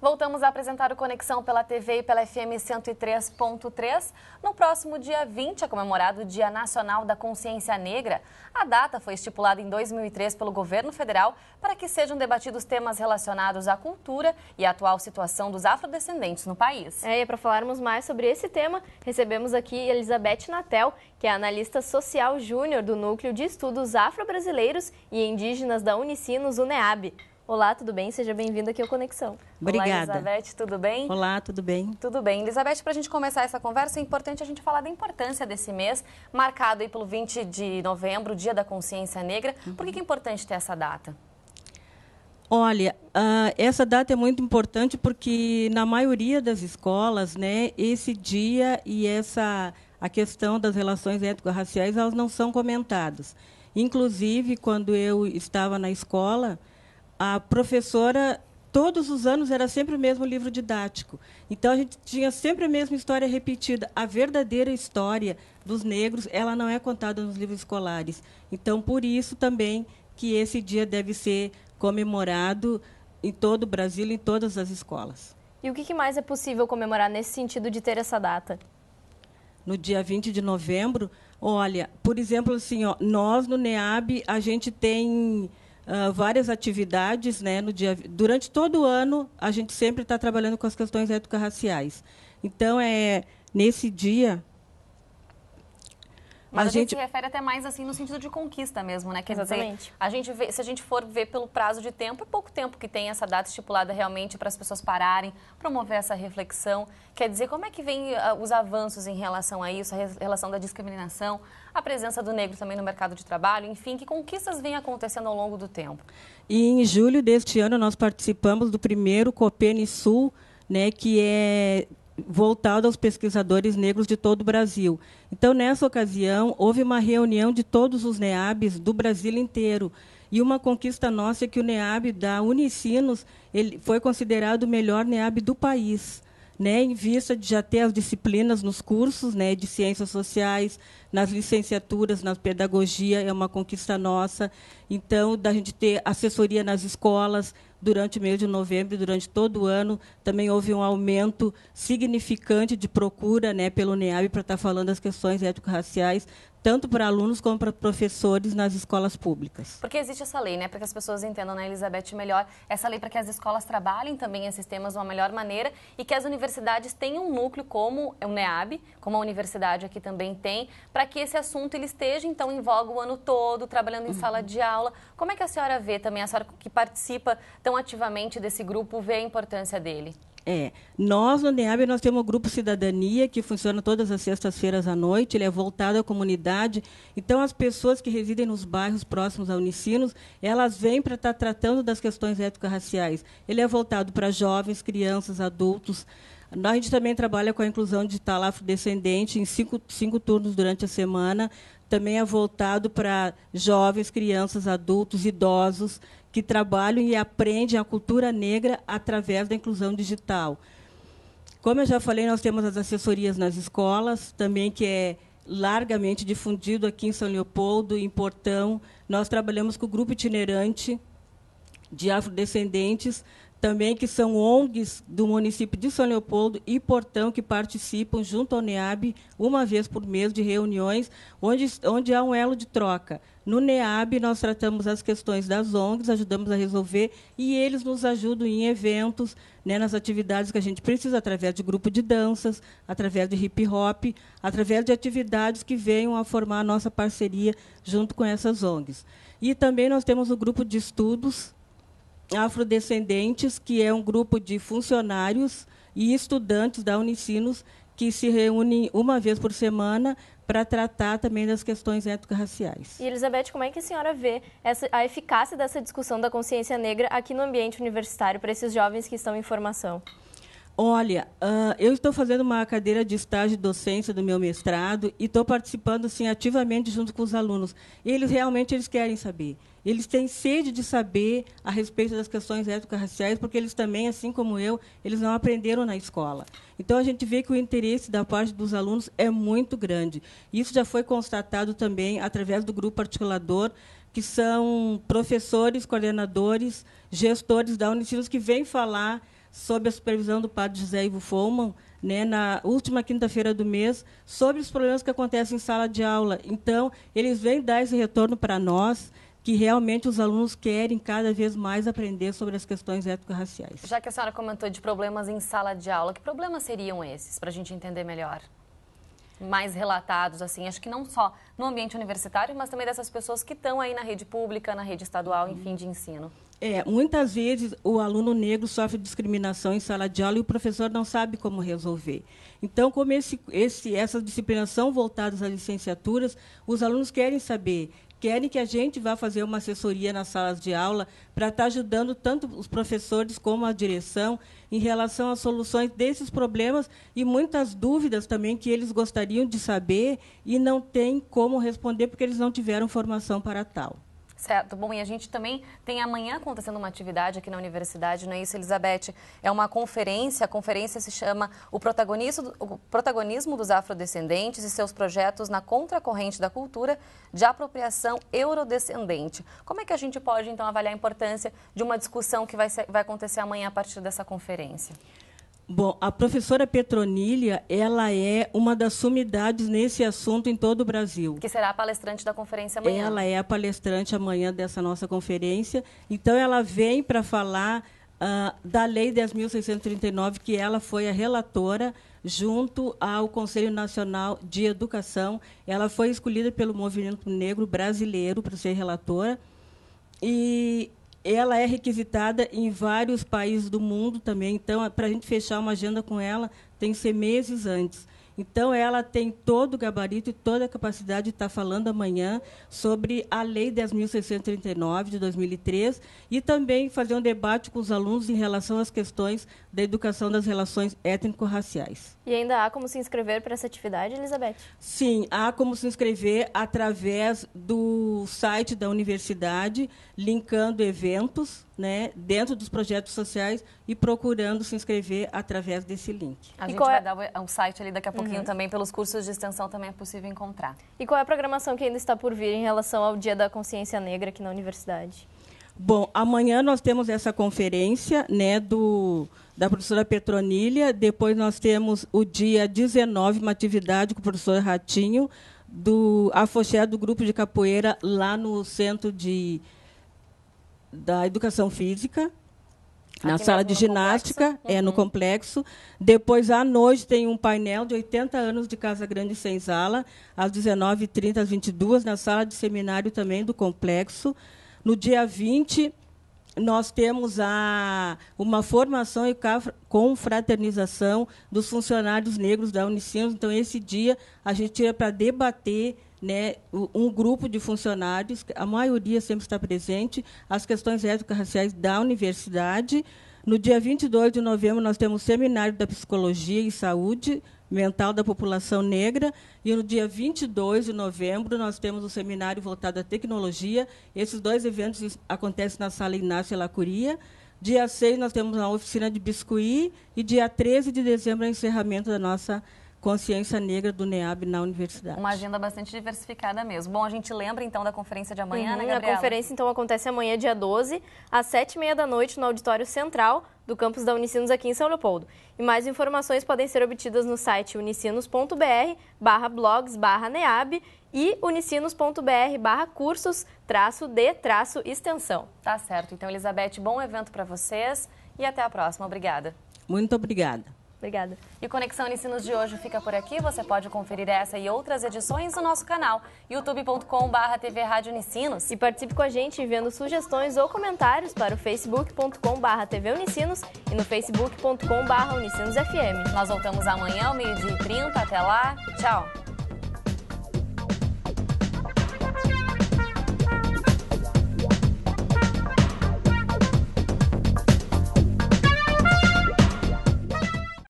Voltamos a apresentar o Conexão pela TV e pela FM 103.3. No próximo dia 20 é comemorado o Dia Nacional da Consciência Negra. A data foi estipulada em 2003 pelo governo federal para que sejam debatidos temas relacionados à cultura e à atual situação dos afrodescendentes no país. É, e para falarmos mais sobre esse tema, recebemos aqui Elizabeth Natel, que é analista social júnior do Núcleo de Estudos Afro-Brasileiros e Indígenas da Unicinos, UNEAB. Olá, tudo bem? Seja bem vindo aqui ao Conexão. Obrigada. Olá, Elizabeth, tudo bem? Olá, tudo bem? Tudo bem. Elizabeth, para a gente começar essa conversa, é importante a gente falar da importância desse mês, marcado aí pelo 20 de novembro, Dia da Consciência Negra. Por que, uhum. é importante ter essa data? Olha, uh, essa data é muito importante porque na maioria das escolas, né, esse dia e essa a questão das relações étnico-raciais elas não são comentadas. Inclusive, quando eu estava na escola, a professora todos os anos era sempre o mesmo livro didático. Então a gente tinha sempre a mesma história repetida. A verdadeira história dos negros, ela não é contada nos livros escolares. Então por isso também que esse dia deve ser comemorado em todo o Brasil, em todas as escolas. E o que mais é possível comemorar nesse sentido de ter essa data? No dia 20 de novembro, olha, por exemplo, assim, ó, nós no NEAB a gente tem uh, várias atividades né, no dia, durante todo o ano, a gente sempre está trabalhando com as questões étnico-raciais. Então, é, nesse dia, mas a, gente... gente... se refere até mais assim no sentido de conquista mesmo, né? Quer Exatamente. Dizer, a gente vê, se a gente for ver pelo prazo de tempo, é pouco tempo que tem essa data estipulada realmente para as pessoas pararem, promover essa reflexão. Quer dizer, como é que vem ah, os avanços em relação a isso, a relação da discriminação, a presença do negro também no mercado de trabalho, enfim, que conquistas vêm acontecendo ao longo do tempo? E em julho deste ano nós participamos do primeiro Copene Sul, né, que é voltado aos pesquisadores negros de todo o Brasil. Então, nessa ocasião, houve uma reunião de todos os NEABs do Brasil inteiro. E uma conquista nossa é que o NEAB da Unicinos ele foi considerado o melhor NEAB do país. Né, em vista de já ter as disciplinas nos cursos né, de ciências sociais, nas licenciaturas, na pedagogia, é uma conquista nossa. Então, da gente ter assessoria nas escolas, durante o mês de novembro e durante todo o ano também houve um aumento significante de procura né, pelo NEAB para estar falando das questões étnico-raciais, tanto para alunos como para professores nas escolas públicas. Porque existe essa lei, né? Para que as pessoas entendam, né, Elizabeth, melhor, essa lei para que as escolas trabalhem também esses temas de uma melhor maneira e que as universidades tenham um núcleo como o NEAB, como a universidade aqui também tem, para que esse assunto ele esteja, então, em voga o ano todo, trabalhando em uhum. sala de aula. Como é que a senhora vê também, a senhora que participa tão ativamente desse grupo, vê a importância dele? É. Nós, no NEAB, nós temos o Grupo Cidadania, que funciona todas as sextas-feiras à noite, ele é voltado à comunidade. Então, as pessoas que residem nos bairros próximos ao Unicinos, elas vêm para estar tratando das questões étnico-raciais. Ele é voltado para jovens, crianças, adultos. Nós, a gente também trabalha com a inclusão digital afrodescendente em cinco, cinco turnos durante a semana também é voltado para jovens, crianças, adultos, idosos que trabalham e aprendem a cultura negra através da inclusão digital. Como eu já falei, nós temos as assessorias nas escolas, também que é largamente difundido aqui em São Leopoldo, em Portão. Nós trabalhamos com o grupo itinerante de afrodescendentes também que são ONGs do município de São Leopoldo e Portão que participam junto ao NEAB uma vez por mês de reuniões onde, onde há um elo de troca. No NEAB, nós tratamos as questões das ONGs, ajudamos a resolver, e eles nos ajudam em eventos, né, nas atividades que a gente precisa, através de grupo de danças, através de hip hop, através de atividades que venham a formar a nossa parceria junto com essas ONGs. E também nós temos o grupo de estudos, afrodescendentes, que é um grupo de funcionários e estudantes da Unicinos que se reúnem uma vez por semana para tratar também das questões étnico-raciais. E, Elizabeth, como é que a senhora vê essa, a eficácia dessa discussão da consciência negra aqui no ambiente universitário para esses jovens que estão em formação? Olha, uh, eu estou fazendo uma cadeira de estágio de docência do meu mestrado e estou participando assim, ativamente junto com os alunos. E eles realmente eles querem saber. Eles têm sede de saber a respeito das questões étnico-raciais, porque eles também, assim como eu, eles não aprenderam na escola. Então, a gente vê que o interesse da parte dos alunos é muito grande. Isso já foi constatado também através do grupo articulador, que são professores, coordenadores, gestores da Unicinos, que vêm falar sob a supervisão do padre José Ivo Foman, né, na última quinta-feira do mês, sobre os problemas que acontecem em sala de aula. Então, eles vêm dar esse retorno para nós, que realmente os alunos querem cada vez mais aprender sobre as questões étnico-raciais. Já que a senhora comentou de problemas em sala de aula, que problemas seriam esses, para a gente entender melhor? Mais relatados, assim, acho que não só no ambiente universitário, mas também dessas pessoas que estão aí na rede pública, na rede estadual, uhum. enfim, de ensino. É, muitas vezes o aluno negro sofre discriminação em sala de aula e o professor não sabe como resolver. Então, como esse, esse, essas disciplinas são voltadas às licenciaturas, os alunos querem saber querem que a gente vá fazer uma assessoria nas salas de aula para estar tá ajudando tanto os professores como a direção em relação às soluções desses problemas e muitas dúvidas também que eles gostariam de saber e não têm como responder porque eles não tiveram formação para tal. Certo, bom, e a gente também tem amanhã acontecendo uma atividade aqui na universidade, não é isso, Elizabeth? É uma conferência, a conferência se chama O Protagonismo, o Protagonismo dos Afrodescendentes e seus projetos na contracorrente da cultura de apropriação eurodescendente. Como é que a gente pode, então, avaliar a importância de uma discussão que vai, ser, vai acontecer amanhã a partir dessa conferência? Bom, a professora Petronília, ela é uma das sumidades nesse assunto em todo o Brasil. Que será a palestrante da conferência amanhã. Ela é a palestrante amanhã dessa nossa conferência. Então, ela vem para falar uh, da Lei 10.639, que ela foi a relatora junto ao Conselho Nacional de Educação. Ela foi escolhida pelo Movimento Negro Brasileiro para ser relatora. E ela é requisitada em vários países do mundo também. Então, para a gente fechar uma agenda com ela, tem que ser meses antes. Então, ela tem todo o gabarito e toda a capacidade de estar falando amanhã sobre a Lei 10.639 de 2003 e também fazer um debate com os alunos em relação às questões da educação das relações étnico-raciais. E ainda há como se inscrever para essa atividade, Elizabeth? Sim, há como se inscrever através do site da universidade, linkando eventos né, dentro dos projetos sociais e procurando se inscrever através desse link. A e gente é vai é... dar um site ali daqui a pouquinho uhum. também, pelos cursos de extensão também é possível encontrar. E qual é a programação que ainda está por vir em relação ao Dia da Consciência Negra aqui na universidade? Bom, amanhã nós temos essa conferência né, do, da professora Petronília, depois nós temos o dia 19, uma atividade com o professor Ratinho, do Afoxé do Grupo de Capoeira, lá no centro de da educação física, na Aqui sala de ginástica, complexo. é uhum. no complexo. Depois, à noite, tem um painel de 80 anos de Casa Grande sem sala, às 19h30, às 22 na sala de seminário também do complexo. No dia 20, nós temos a, uma formação e confraternização dos funcionários negros da Unicinos. Então, esse dia, a gente tira para debater né, um grupo de funcionários, a maioria sempre está presente, as questões étnico-raciais da universidade. No dia 22 de novembro, nós temos o Seminário da Psicologia e Saúde Mental da População Negra. E no dia 22 de novembro, nós temos o seminário voltado à tecnologia. Esses dois eventos acontecem na Sala Inácio Lacuria. Dia 6, nós temos a oficina de biscuit. E dia 13 de dezembro, é o encerramento da nossa Consciência Negra do NEAB na universidade. Uma agenda bastante diversificada mesmo. Bom, a gente lembra então da conferência de amanhã, né, uhum, né, Gabriela? A conferência então acontece amanhã, dia 12, às 7h30 da noite, no Auditório Central do campus da Unicinos aqui em São Leopoldo. E mais informações podem ser obtidas no site unicinos.br barra blogs barra neab e unicinos.br barra cursos traço traço extensão. Tá certo. Então, Elizabeth, bom evento para vocês e até a próxima. Obrigada. Muito obrigada. Obrigada. E o Conexão Ensinos de hoje fica por aqui. Você pode conferir essa e outras edições no nosso canal, youtube.com.br TV Rádio Unicinos. E participe com a gente enviando sugestões ou comentários para o facebook.com.br TV Unicinos e no facebook.com.br Unicinos FM. Nós voltamos amanhã ao meio-dia e 30. Até lá. Tchau.